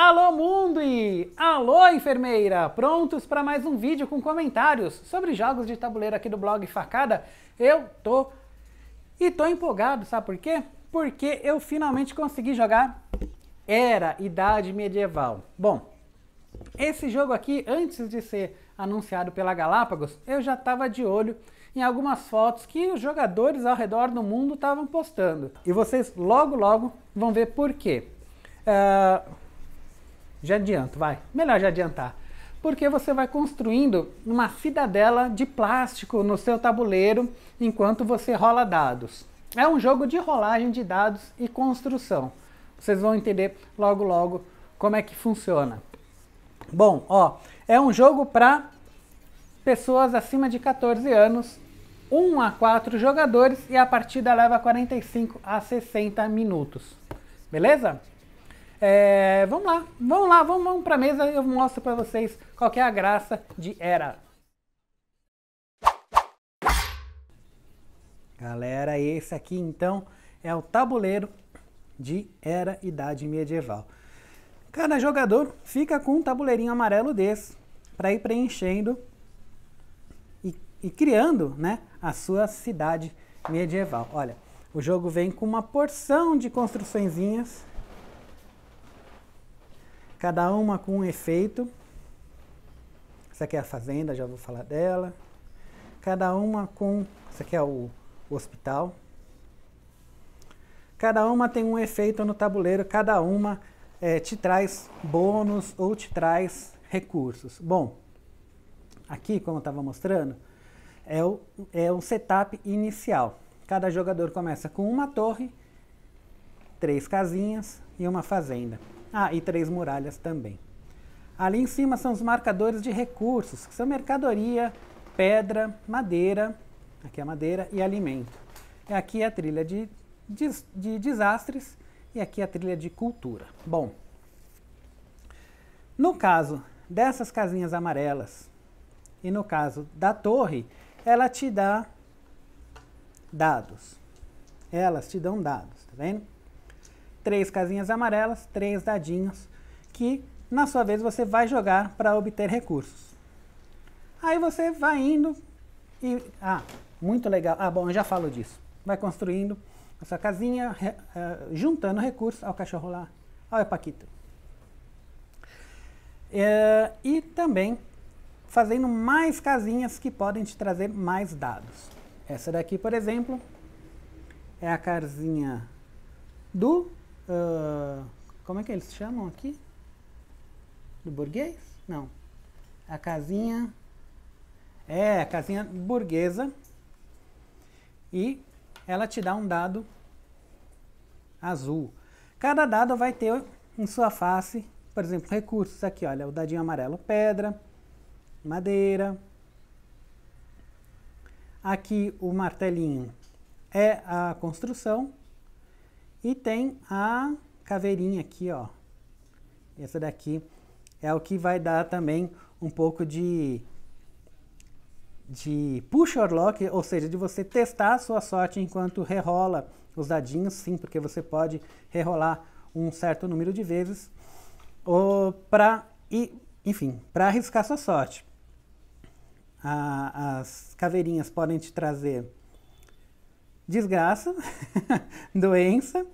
Alô mundo e alô enfermeira! Prontos para mais um vídeo com comentários sobre jogos de tabuleiro aqui do blog Facada? Eu tô e tô empolgado, sabe por quê? Porque eu finalmente consegui jogar Era Idade Medieval. Bom, esse jogo aqui, antes de ser anunciado pela Galápagos, eu já estava de olho em algumas fotos que os jogadores ao redor do mundo estavam postando. E vocês logo logo vão ver por quê. Uh já adianto, vai. Melhor já adiantar. Porque você vai construindo uma cidadela de plástico no seu tabuleiro enquanto você rola dados. É um jogo de rolagem de dados e construção. Vocês vão entender logo logo como é que funciona. Bom, ó, é um jogo para pessoas acima de 14 anos, 1 a 4 jogadores e a partida leva 45 a 60 minutos. Beleza? É, vamos lá, vamos lá, vamos, vamos para a mesa. Eu mostro para vocês qual é a graça de Era. Galera, esse aqui então é o tabuleiro de Era Idade Medieval. Cada jogador fica com um tabuleirinho amarelo desse para ir preenchendo e, e, criando né, a sua cidade medieval. Olha, o jogo vem com uma porção de construçõezinhas Cada uma com um efeito. Essa aqui é a fazenda, já vou falar dela. Cada uma com. Essa aqui é o, o hospital. Cada uma tem um efeito no tabuleiro, cada uma é, te traz bônus ou te traz recursos. Bom, aqui, como eu estava mostrando, é o, é o setup inicial. Cada jogador começa com uma torre, três casinhas e uma fazenda. Ah, e três muralhas também. Ali em cima são os marcadores de recursos, que são mercadoria, pedra, madeira, aqui é madeira, e alimento. E aqui é a trilha de, de, de desastres e aqui é a trilha de cultura. Bom, no caso dessas casinhas amarelas e no caso da torre, ela te dá dados. Elas te dão dados, tá vendo? três casinhas amarelas, três dadinhos, que na sua vez você vai jogar para obter recursos. Aí você vai indo e... Ah, muito legal. Ah, bom, eu já falo disso. Vai construindo a sua casinha, re, uh, juntando recursos ao cachorro lá. Olha o Paquito. Uh, eh, e também fazendo mais casinhas que podem te trazer mais dados. Essa daqui, por exemplo, é a casinha do uh, como é que eles chamam aqui? Do burguês? Não. A casinha. É, a casinha burguesa. E ela te dá um dado azul. Cada dado vai ter em sua face, por exemplo, recursos aqui, olha, o dadinho amarelo, pedra, madeira. Aqui o martelinho é a construção e tem a caveirinha aqui, ó. Essa daqui é o que vai dar também um pouco de de push or lock, ou seja, de você testar a sua sorte enquanto rerola os dadinhos, sim, porque você pode rerolar um certo número de vezes, ou para e enfim, para arriscar sua sorte. A, as caveirinhas podem te trazer desgraça, doença, uh,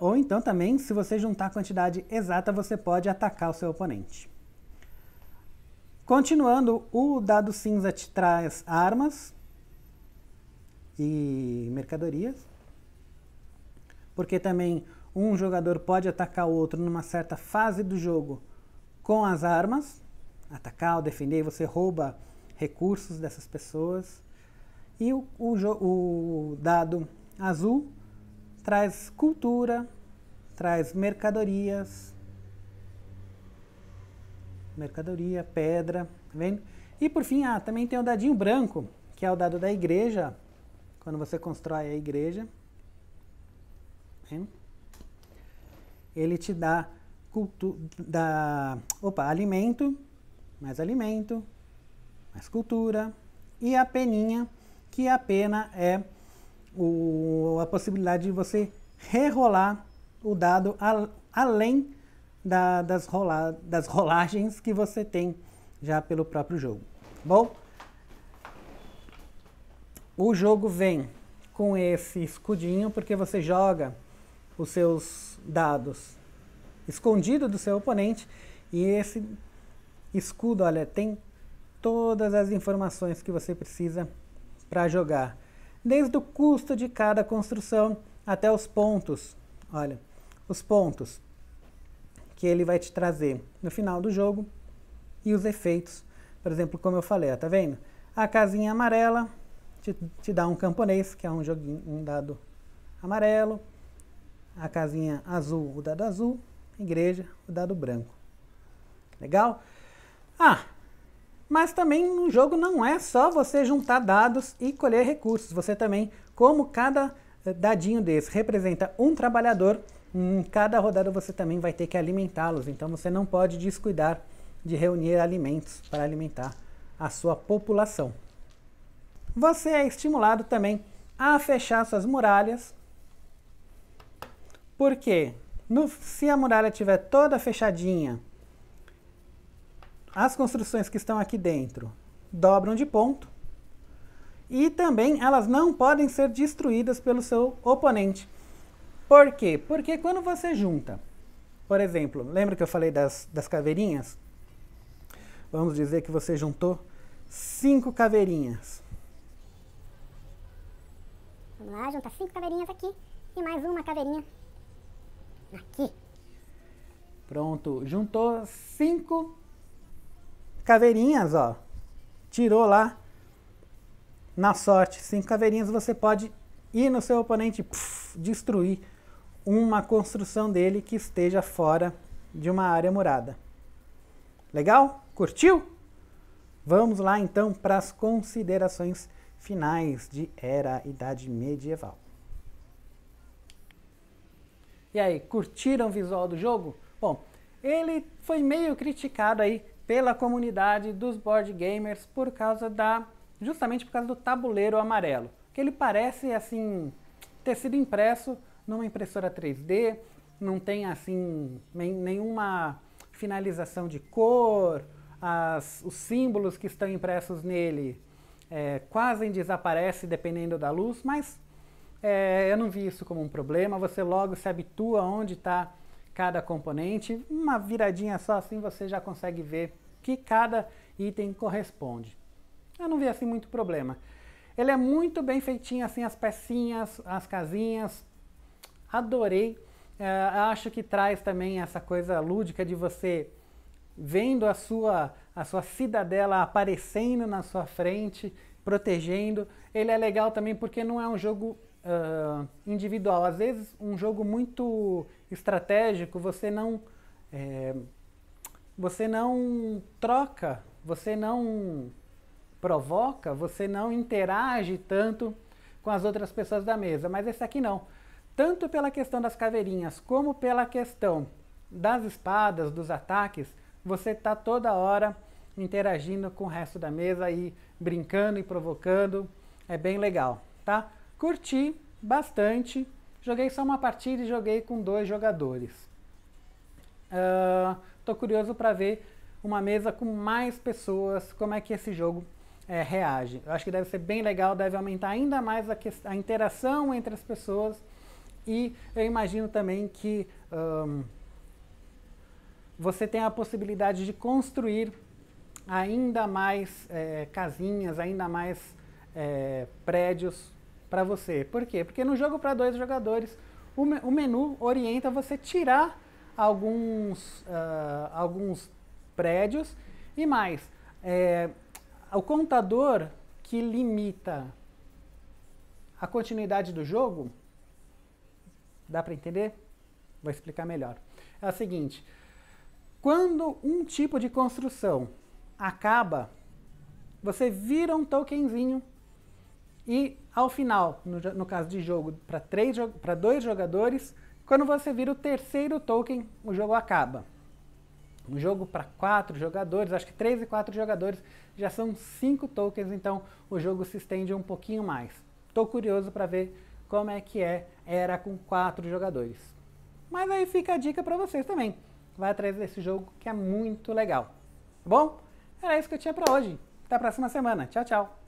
ou então também, se você juntar a quantidade exata, você pode atacar o seu oponente. Continuando, o dado cinza te traz armas e mercadorias, porque também um jogador pode atacar o outro numa certa fase do jogo com as armas, atacar ou defender, você rouba recursos dessas pessoas. E o, o, o dado azul traz cultura, traz mercadorias, mercadoria, pedra, tá vendo? E por fim, ah, também tem o dadinho branco, que é o dado da igreja, quando você constrói a igreja. Tá vendo? Ele te dá, cultu dá opa, alimento, mais alimento, mais cultura, e a peninha que a pena é o, a possibilidade de você rerolar o dado além da, das, rola, das rolagens que você tem já pelo próprio jogo. Tá bom, o jogo vem com esse escudinho porque você joga os seus dados escondido do seu oponente e esse escudo, olha, tem todas as informações que você precisa para jogar, desde o custo de cada construção até os pontos. Olha, os pontos que ele vai te trazer no final do jogo e os efeitos. Por exemplo, como eu falei, ó, tá vendo? A casinha amarela te, te dá um camponês, que é um joguinho, um dado amarelo. A casinha azul, o dado azul. Igreja, o dado branco. Legal? Ah, mas também no jogo não é só você juntar dados e colher recursos. Você também, como cada eh, dadinho desse representa um trabalhador, em cada rodada você também vai ter que alimentá-los. Então você não pode descuidar de reunir alimentos para alimentar a sua população. Você é estimulado também a fechar suas muralhas, porque no, se a muralha estiver toda fechadinha as construções que estão aqui dentro dobram de ponto e também elas não podem ser destruídas pelo seu oponente. Por quê? Porque quando você junta, por exemplo, lembra que eu falei das, das caveirinhas? Vamos dizer que você juntou cinco caveirinhas. Vamos lá, juntar cinco caveirinhas aqui e mais uma caveirinha aqui. Pronto, juntou cinco caveirinhas, ó. Tirou lá na sorte cinco caveirinhas, você pode ir no seu oponente e destruir uma construção dele que esteja fora de uma área murada. Legal? Curtiu? Vamos lá então para as considerações finais de Era Idade Medieval. E aí, curtiram o visual do jogo? Bom, ele foi meio criticado aí pela comunidade dos board gamers por causa da justamente por causa do tabuleiro amarelo, que ele parece assim ter sido impresso numa impressora 3D, não tem assim nem, nenhuma finalização de cor, as, os símbolos que estão impressos nele é, quase desaparece dependendo da luz, mas é, eu não vi isso como um problema, você logo se habitua onde está cada componente. Uma viradinha só assim você já consegue ver que cada item corresponde. Eu não vi assim muito problema. Ele é muito bem feitinho, assim, as pecinhas, as casinhas. Adorei. Uh, acho que traz também essa coisa lúdica de você vendo a sua, a sua cidadela aparecendo na sua frente, protegendo. Ele é legal também porque não é um jogo uh, individual. Às vezes, um jogo muito estratégico, você não, é, você não troca, você não provoca, você não interage tanto com as outras pessoas da mesa. Mas esse aqui não. Tanto pela questão das caveirinhas, como pela questão das espadas, dos ataques, você está toda hora interagindo com o resto da mesa e brincando e provocando. É bem legal, tá? Curti bastante. Joguei só uma partida e joguei com dois jogadores. Estou uh, ah, curioso para ver uma mesa com mais pessoas, como é que esse jogo é, reage. Eu acho que deve ser bem legal, deve aumentar ainda mais a, que, a interação entre as pessoas. E eu imagino também que um, você tem a possibilidade de construir ainda mais é, casinhas, ainda mais é, prédios para você. Por quê? Porque no jogo para dois jogadores, o, me o, menu orienta você tirar alguns, uh, alguns prédios e mais. É, o contador que limita a continuidade do jogo, dá para entender? Vou explicar melhor. É o seguinte, quando um tipo de construção acaba, você vira um tokenzinho e ao final, no, no caso de jogo para dois jogadores, quando você vira o terceiro token, o jogo acaba. Um jogo para quatro jogadores, acho que três e quatro jogadores, já são cinco tokens, então o jogo se estende um pouquinho mais. Estou curioso para ver como é que é era com quatro jogadores. Mas aí fica a dica para vocês também. Vai atrás desse jogo que é muito legal. Tá bom? Era isso que eu tinha para hoje. Até a próxima semana. Tchau, tchau.